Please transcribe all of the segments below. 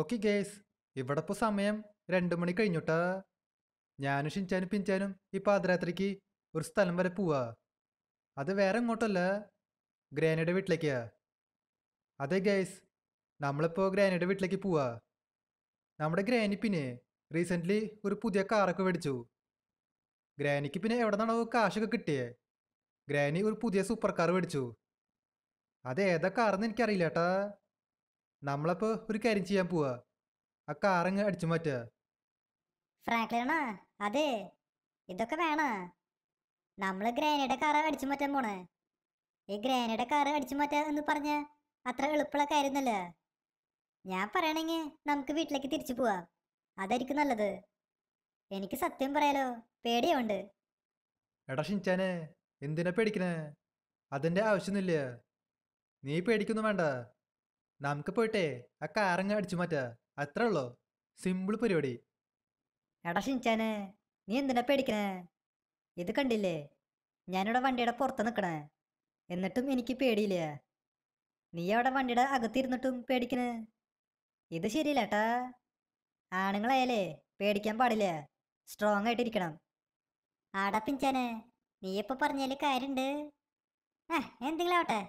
Okay guys ഇവിടെ ഇപ്പോൾ സമയം രണ്ട് മണി കഴിഞ്ഞോട്ടാ ഞാനും ഷിൻചാനും പിൻചാനും ഈ പാദരാത്രിക്ക് ഒരു സ്ഥലം വരെ പോവാ അത് വേറെ എങ്ങോട്ടല്ല ഗ്രാനിയുടെ വീട്ടിലേക്കാ അതെ ഗേസ് നമ്മളിപ്പോൾ ഗ്രാനിയുടെ വീട്ടിലേക്ക് പോവാ നമ്മുടെ ഗ്രാനി പിന്നെ റീസെൻ്റ്ലി ഒരു പുതിയ കാറൊക്കെ മേടിച്ചു ഗ്രാനിക്ക് പിന്നെ എവിടെ നിന്നാണോ കാശൊക്കെ കിട്ടിയേ ഗ്രാനി ഒരു പുതിയ സൂപ്പർ കാർ മേടിച്ചു അത് ഏതാ കാറെന്ന് എനിക്കറിയില്ല ഏട്ടാ നമ്മളപ്പോ ഒരു കാര്യം ചെയ്യാൻ പോവാ ആ കാറങ്ങ് അടിച്ചു മാറ്റാ ഫ്രാങ്ക്ലിനാ അതെ ഇതൊക്കെ വേണ നമ്മള് ഗ്രാനയുടെ കാറ് അടിച്ചു മാറ്റാൻ പോണേ ഈ ഗ്രാനയുടെ കാറ് അടിച്ചു മാറ്റാ എന്ന് പറഞ്ഞ അത്ര എളുപ്പമുള്ള കാര്യമൊന്നുമല്ല ഞാൻ പറയണെങ്കിൽ നമുക്ക് വീട്ടിലേക്ക് തിരിച്ചു പോവാം അതായിരിക്കും നല്ലത് എനിക്ക് സത്യം പറയാലോ പേടിയുണ്ട് എടാ ഷിൻചാനെ എന്തിനാ പേടിക്കണേ അതിന്റെ ആവശ്യമൊന്നുമില്ല നീ പേടിക്കൊന്നും വേണ്ട നമുക്ക് പോയിട്ടെ ആ കാറങ്ങ അടിച്ചു മാറ്റാ അത്രേ ഉള്ളൂ സിമ്പിൾ പരിപാടി എടാ നീ എന്തിനാ പേടിക്കണേ ഇത് കണ്ടില്ലേ ഞാനിവിടെ വണ്ടിയുടെ പുറത്ത് നിൽക്കണേ എന്നിട്ടും എനിക്ക് പേടിയില്ല നീ അവിടെ വണ്ടിയുടെ അകത്തിരുന്നിട്ടും പേടിക്കണേ ഇത് ശരിയില്ല ഏട്ടാ ആണുങ്ങളായാലേ പേടിക്കാൻ പാടില്ല സ്ട്രോങ് ആയിട്ടിരിക്കണം ആടാ പിഞ്ചാനെ നീ ഇപ്പൊ പറഞ്ഞാല് കാര്യണ്ട് എന്തെങ്കിലും ആവട്ടെ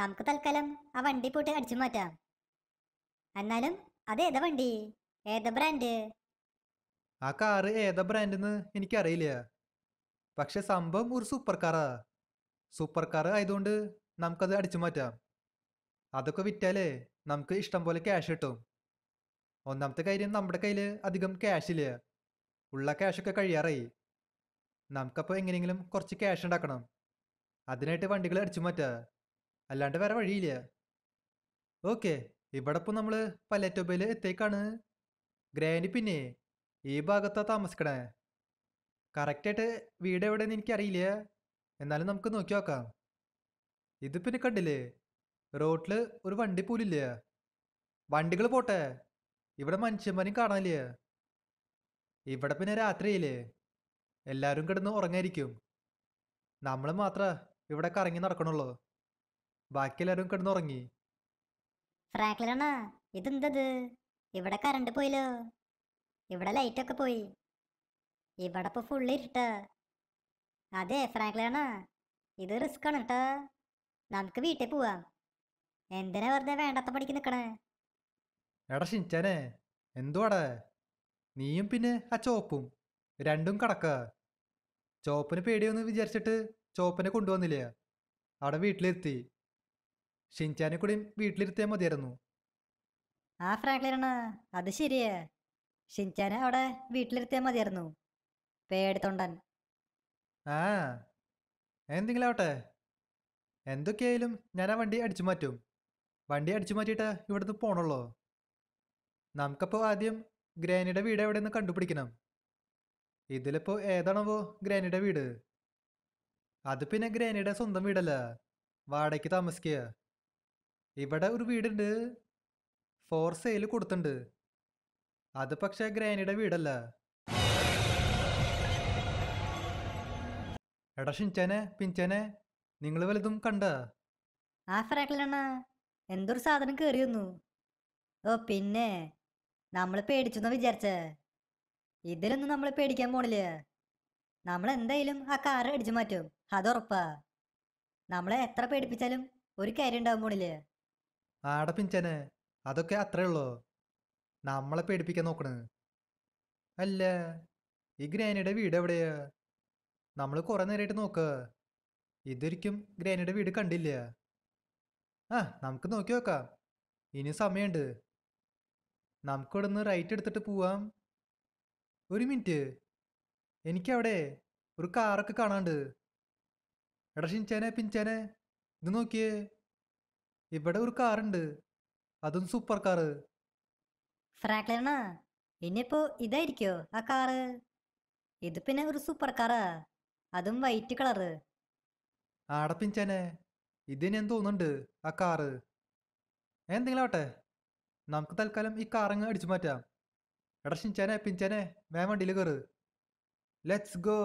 നമുക്ക് തൽക്കാലം ആ വണ്ടി പോയിട്ട് അടിച്ചു മാറ്റാം എന്നാലും അത് ഏതാ വണ്ടി ഏതാ ബ്രാൻഡ് ആ കാറ് ഏതാ ബ്രാൻഡ് എനിക്കറിയില്ല പക്ഷെ സംഭവം ഒരു സൂപ്പർ കാറാ സൂപ്പർ കാർ ആയതുകൊണ്ട് നമുക്കത് അടിച്ചു മാറ്റാം അതൊക്കെ വിറ്റാലേ നമുക്ക് ഇഷ്ടം പോലെ ക്യാഷ് കിട്ടും ഒന്നാമത്തെ കാര്യം നമ്മുടെ കയ്യിൽ അധികം ക്യാഷ് ഇല്ല ഉള്ള ക്യാഷൊക്കെ കഴിയാറായി നമുക്കപ്പോൾ എങ്ങനെയെങ്കിലും കുറച്ച് ക്യാഷ് ഉണ്ടാക്കണം അതിനായിട്ട് വണ്ടികൾ അടിച്ചു മാറ്റാം അല്ലാണ്ട് വേറെ വഴിയില്ല ഓക്കെ ഇവിടെ ഇപ്പോൾ നമ്മൾ പല്ലറ്റോബയിൽ എത്തേക്കാണ് ഗ്രാനി പിന്നെ ഈ ഭാഗത്താണ് താമസിക്കണേ കറക്റ്റായിട്ട് വീട് എവിടെയെന്ന് എനിക്കറിയില്ല എന്നാലും നമുക്ക് നോക്കി നോക്കാം ഇത് പിന്നെ കണ്ടില്ലേ റോട്ടില് ഒരു വണ്ടി പോലില്ല വണ്ടികൾ പോട്ടെ ഇവിടെ മനുഷ്യന്മാരും കാണാനില്ല ഇവിടെ പിന്നെ രാത്രിയില്ലേ എല്ലാവരും കിടന്ന് ഉറങ്ങായിരിക്കും നമ്മൾ മാത്ര ഇവിടെ കറങ്ങി നടക്കണുള്ളൂ ബാക്കി എല്ലാരും കിടന്നുറങ്ങി ഫ്രാങ്ക്ലിനാ ഇതെന്തത് ഇവിടെ കറണ്ട് പോയില്ലോ ഇവിടെ ലൈറ്റൊക്കെ പോയി ഇവിടെ ഇപ്പോൾ ഫുള്ള് ഇരുട്ട അതെ ഫ്രാങ്ക്ലിനാ ഇത് റിസ്ക് ആണ് കേട്ടോ നമുക്ക് വീട്ടിൽ പോവാം എന്തിനാ വെറുതെ വേണ്ടത്ത പണിക്ക് നിൽക്കണേ എടാ ഷിൻചാനെ എന്തുവാടെ നീയും പിന്നെ ആ ചോപ്പും രണ്ടും കടക്ക ചോപ്പിന് പേടിയൊന്നും വിചാരിച്ചിട്ട് ചോപ്പിനെ കൊണ്ടുവന്നില്ല അവിടെ വീട്ടിലെത്തി ഷിൻചാനെ കൂടെയും വീട്ടിലിരുത്തിയാൽ മതിയായിരുന്നു ആ ഫ്രാങ്ക്ലിനാണ് അത് ശരിയേ ഷിൻചാനെ അവിടെ വീട്ടിലിരുത്തിയാൽ മതിയായിരുന്നു പേടിത്തൊണ്ടൻ ആ എന്തെങ്കിലും ആവട്ടെ എന്തൊക്കെയായാലും ഞാൻ ആ വണ്ടി അടിച്ചു മാറ്റും വണ്ടി അടിച്ചു മാറ്റിയിട്ട് ഇവിടുന്ന് പോണുള്ളോ നമുക്കപ്പോൾ ആദ്യം ഗ്രാനിയുടെ വീട് എവിടെയെന്ന് കണ്ടുപിടിക്കണം ഇതിലിപ്പോൾ ഏതാണവോ ഗ്രാനിയുടെ വീട് അത് പിന്നെ ഗ്രാനിയുടെ സ്വന്തം വീടല്ല വാടകയ്ക്ക് താമസിക്കുക ഇവിടെ ഒരു വീടുണ്ട് ഫോർ സെയിൽ കൊടുത്തുണ്ട് അത് പക്ഷെ ഗ്രാനിയുടെ വീടല്ല എടാ ഷിൻചാനെ പിൻചാനെ നിങ്ങൾ വലുതും കണ്ട ആ ഫ്രാങ്കിലണ്ണ എന്തൊരു സാധനം കേറി വന്നു ഓ പിന്നെ നമ്മൾ എന്നാ വിചാരിച്ചേ ഇതിലൊന്നും നമ്മൾ പേടിക്കാൻ പോണില്ല നമ്മൾ എന്തായാലും ആ കാറ് അടിച്ചു മാറ്റും അതുറപ്പാ നമ്മളെ എത്ര പേടിപ്പിച്ചാലും ഒരു കാര്യം ഉണ്ടാകാൻ പോണില്ലേ ആടെ പിഞ്ചനെ അതൊക്കെ അത്രേ ഉള്ളോ നമ്മളെ പേടിപ്പിക്കാൻ നോക്കണ് അല്ല ഈ ഗ്രാനിയുടെ വീട് എവിടെയാ നമ്മൾ കുറെ നേരമായിട്ട് നോക്ക ഇതൊരിക്കും ഗ്രാനിയുടെ വീട് കണ്ടില്ല ആ നമുക്ക് നോക്കി നോക്കാം ഇനി സമയമുണ്ട് നമുക്ക് നിന്ന് റൈറ്റ് എടുത്തിട്ട് പോവാം ഒരു മിനിറ്റ് എനിക്കവിടെ ഒരു കാറൊക്കെ കാണാണ്ട് എടാ ഷിൻചാനെ പിഞ്ചാനെ ഇത് നോക്കിയേ ഇവിടെ ഒരു കാറുണ്ട് അതും സൂപ്പർ കാറ് ഫ്രാങ്ക്ലിനാ ഇനിയിപ്പോ ഇതായിരിക്കോ ആ കാറ് ഇത് പിന്നെ ഒരു സൂപ്പർ കാറാ അതും വൈറ്റ് കളറ് ആടെ പിഞ്ചനെ ഇതിന് തോന്നുന്നുണ്ട് ആ കാറ് എന്തെങ്കിലും ആവട്ടെ നമുക്ക് തൽക്കാലം ഈ കാറങ്ങ് അടിച്ചു മാറ്റാം എടാ ഷിഞ്ചാനെ പിഞ്ചാനെ വേ വണ്ടിയിൽ കയറ് ലെറ്റ്സ് ഗോ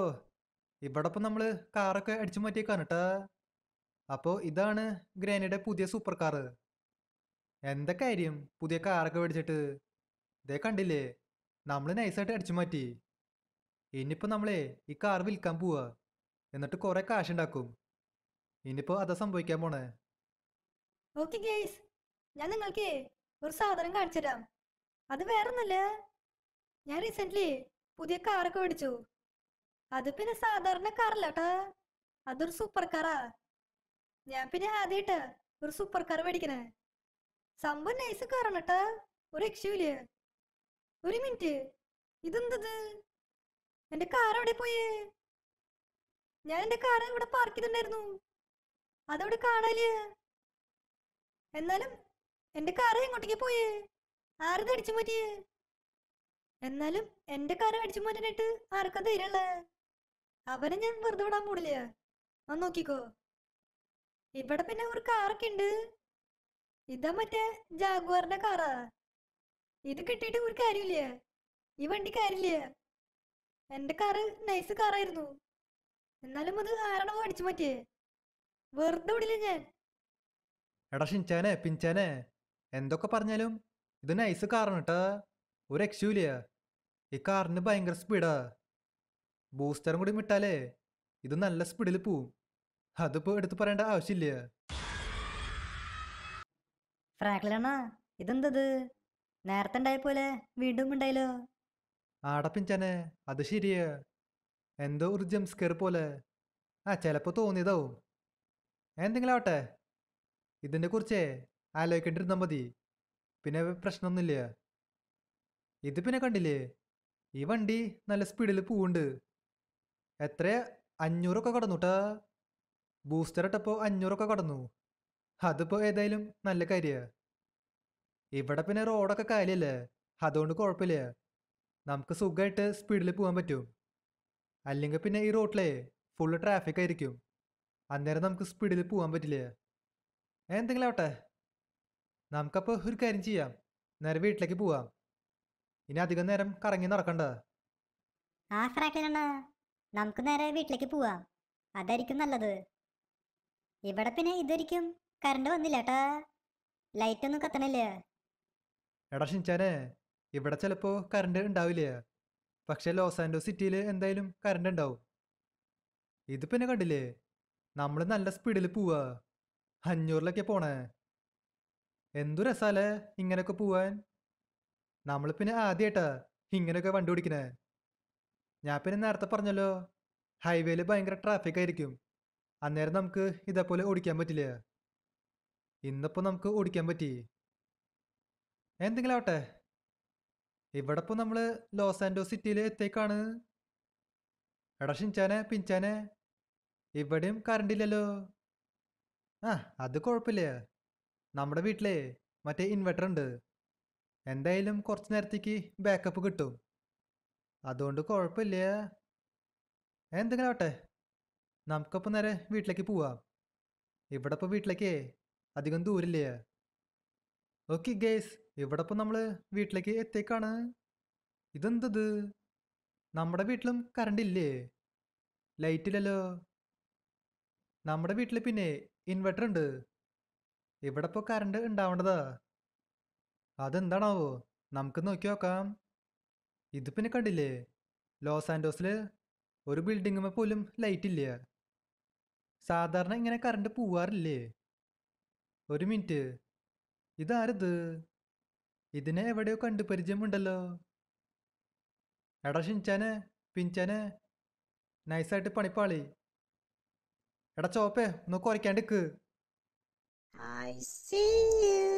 ഇവിടെ നമ്മള് കാറൊക്കെ അടിച്ചു മാറ്റിയേക്കാണ് കേട്ടാ അപ്പോൾ ഇതാണ് ഗ്രാനിയുടെ പുതിയ സൂപ്പർ കാർ എന്താ കാര്യം പുതിയ കാറൊക്കെ മേടിച്ചിട്ട് ഇതേ കണ്ടില്ലേ നമ്മൾ നൈസായിട്ട് അടിച്ചു മാറ്റി ഇനിയിപ്പോൾ നമ്മളെ ഈ കാർ വിൽക്കാൻ പോവാ എന്നിട്ട് കുറേ കാശ് ഉണ്ടാക്കും ഇനിയിപ്പോൾ അതാ സംഭവിക്കാൻ പോണേ ഓക്കെ ഞാൻ നിങ്ങൾക്ക് ഒരു സാധനം കാണിച്ചു തരാം അത് വേറൊന്നല്ല ഞാൻ റീസെൻ്റ്ലി പുതിയ കാറൊക്കെ മേടിച്ചു അത് പിന്നെ സാധാരണ കാറല്ല അതൊരു സൂപ്പർ കാറാ ഞാൻ പിന്നെ ആദ്യമായിട്ട് ഒരു സൂപ്പർ കാർ മേടിക്കണേ സംഭവം നൈസ് കാറാണ് കേട്ടാ ഒരു രക്ഷയില്ല ഒരു മിനിറ്റ് ഇതെന്തത് എന്റെ കാർ എവിടെ പോയേ ഞാൻ എന്റെ കാർ ഇവിടെ പാർക്ക് ചെയ്തിട്ടുണ്ടായിരുന്നു അതവിടെ കാണാല് എന്നാലും എന്റെ കാർ എങ്ങോട്ടേക്ക് പോയേ ആരത് അടിച്ചു മാറ്റിയേ എന്നാലും എന്റെ കാർ അടിച്ചു മാറ്റാനായിട്ട് ആർക്കാ ധൈര്യമുള്ള അവനെ ഞാൻ വെറുതെ വിടാൻ പോടില്ല ഒന്ന് നോക്കിക്കോ ഇവിടെ പിന്നെ ഒരു കാറൊക്കെ ഉണ്ട് ഇതാ മറ്റേ ജാഗുവാറിന്റെ കാറാ ഇത് കിട്ടിയിട്ട് ഒരു കാര്യമില്ല ഈ വണ്ടി കാര്യമില്ല എന്റെ കാറ് നൈസ് കാറായിരുന്നു എന്നാലും അത് ആരാണോ അടിച്ചു മാറ്റിയേ വെറുതെ വിടില്ല ഞാൻ എടാ ഷിൻചാനെ പിൻചാനെ എന്തൊക്കെ പറഞ്ഞാലും ഇത് നൈസ് കാറാണ് കേട്ടാ ഒരു രക്ഷയില്ല ഈ കാറിന് ഭയങ്കര സ്പീഡാ ബൂസ്റ്ററും കൂടി വിട്ടാലേ ഇത് നല്ല സ്പീഡിൽ പോവും അതിപ്പോ എടുത്തു പറയേണ്ട ആവശ്യമില്ല ഫ്രാക്ലണ്ണാ ഇതെന്തത് നേരത്തെ ഉണ്ടായ പോലെ വീണ്ടും ഉണ്ടായില്ലോ ആടപ്പിഞ്ചനെ അത് ശരിയാ എന്തോ ഒരു സ്കെർ പോലെ ആ ചിലപ്പോ തോന്നിയതാവും എന്തെങ്കിലും ആവട്ടെ ഇതിന്റെ കുറിച്ച് ആലോചിക്കേണ്ടിരുന്ന മതി പിന്നെ പ്രശ്നമൊന്നുമില്ല ഇത് പിന്നെ കണ്ടില്ലേ ഈ വണ്ടി നല്ല സ്പീഡിൽ പോവുണ്ട് എത്ര അഞ്ഞൂറൊക്കെ കടന്നുട്ടാ ബൂസ്റ്റർ ഇട്ടപ്പോ അഞ്ഞൂറൊക്കെ കടന്നു അതിപ്പോ ഏതായാലും നല്ല കാര്യ ഇവിടെ പിന്നെ റോഡൊക്കെ കാലിയല്ലേ അതുകൊണ്ട് കുഴപ്പമില്ല നമുക്ക് സുഖമായിട്ട് സ്പീഡിൽ പോകാൻ പറ്റും അല്ലെങ്കിൽ പിന്നെ ഈ റോഡിലെ ഫുള്ള് ട്രാഫിക് ആയിരിക്കും അന്നേരം നമുക്ക് സ്പീഡിൽ പോകാൻ പറ്റില്ല എന്തെങ്കിലും ആവട്ടെ നമുക്കപ്പോൾ ഒരു കാര്യം ചെയ്യാം നേരെ വീട്ടിലേക്ക് പോവാം ഇനി അധികം നേരം കറങ്ങി നടക്കണ്ട ആ അണ്ണാ നമുക്ക് നേരെ വീട്ടിലേക്ക് പോവാം അതായിരിക്കും നല്ലത് ഇവിടെ പിന്നെ ഇതൊരിക്കും കറണ്ട് വന്നില്ല ലൈറ്റ് ഒന്നും കത്തണല്ലേ എടാ ഷിൻചാനെ ഇവിടെ ചിലപ്പോ കറണ്ട് ഉണ്ടാവില്ല പക്ഷെ ലോസ് ആൻഡോസ് സിറ്റിയിൽ എന്തായാലും കറണ്ട് ഉണ്ടാവും ഇത് പിന്നെ കണ്ടില്ലേ നമ്മൾ നല്ല സ്പീഡിൽ പോവാ അഞ്ഞൂറിലൊക്കെ പോണേ എന്തു രസാലേ ഇങ്ങനെയൊക്കെ പോവാൻ നമ്മൾ പിന്നെ ആദ്യമായിട്ടാ ഇങ്ങനെയൊക്കെ വണ്ടി ഓടിക്കണേ ഞാൻ പിന്നെ നേരത്തെ പറഞ്ഞല്ലോ ഹൈവേയിൽ ഭയങ്കര ട്രാഫിക് ആയിരിക്കും അന്നേരം നമുക്ക് ഇതേപോലെ ഓടിക്കാൻ പറ്റില്ല ഇന്നിപ്പോൾ നമുക്ക് ഓടിക്കാൻ പറ്റി എന്തെങ്കിലും ആവട്ടെ ഇവിടെ ഇപ്പോൾ നമ്മൾ ലോസ് ആൻഡോ സിറ്റിയിൽ എത്തേക്കാണ് എടാ ഷിൻചാനെ പിഞ്ചാനെ ഇവിടെയും കറണ്ട് ഇല്ലല്ലോ ആ അത് കുഴപ്പമില്ല നമ്മുടെ വീട്ടിലെ മറ്റേ ഇൻവെർട്ടർ ഉണ്ട് എന്തായാലും കുറച്ച് നേരത്തേക്ക് ബാക്കപ്പ് കിട്ടും അതുകൊണ്ട് കുഴപ്പമില്ല എന്തെങ്കിലും ആവട്ടെ നമുക്കപ്പോൾ നേരെ വീട്ടിലേക്ക് പോവാം ഇവിടെ വീട്ടിലേക്കേ വീട്ടിലേക്ക് അധികം ദൂരില്ലേ ഓക്കെ ഗേസ് ഇവിടെ ഇപ്പോൾ നമ്മൾ വീട്ടിലേക്ക് എത്തേക്കാണ് ഇതെന്തത് നമ്മുടെ വീട്ടിലും കറണ്ട് ഇല്ലേ ലൈറ്റില്ലല്ലോ നമ്മുടെ വീട്ടിൽ പിന്നെ ഇൻവെർട്ടർ ഉണ്ട് ഇവിടെ ഇപ്പോൾ കറണ്ട് ഉണ്ടാവേണ്ടതാ അതെന്താണാവോ നമുക്ക് നോക്കി നോക്കാം ഇത് പിന്നെ കണ്ടില്ലേ ലോസ് ആൻഡോസിൽ ഒരു ബിൽഡിങ്ങുമ്മ പോലും ലൈറ്റ് ഇല്ലേ സാധാരണ ഇങ്ങനെ കറണ്ട് പോവാറില്ലേ ഒരു മിനിറ്റ് ഇതാരത് ഇതിനെ എവിടെയോ കണ്ടു പരിചയമുണ്ടല്ലോ എടാ ഷിൻചാനെ പിൻചാനെ നൈസായിട്ട് പണിപ്പാളി എടാ ചോപ്പേ ഒന്ന് കുറയ്ക്കാണ്ടിക്ക് I see you.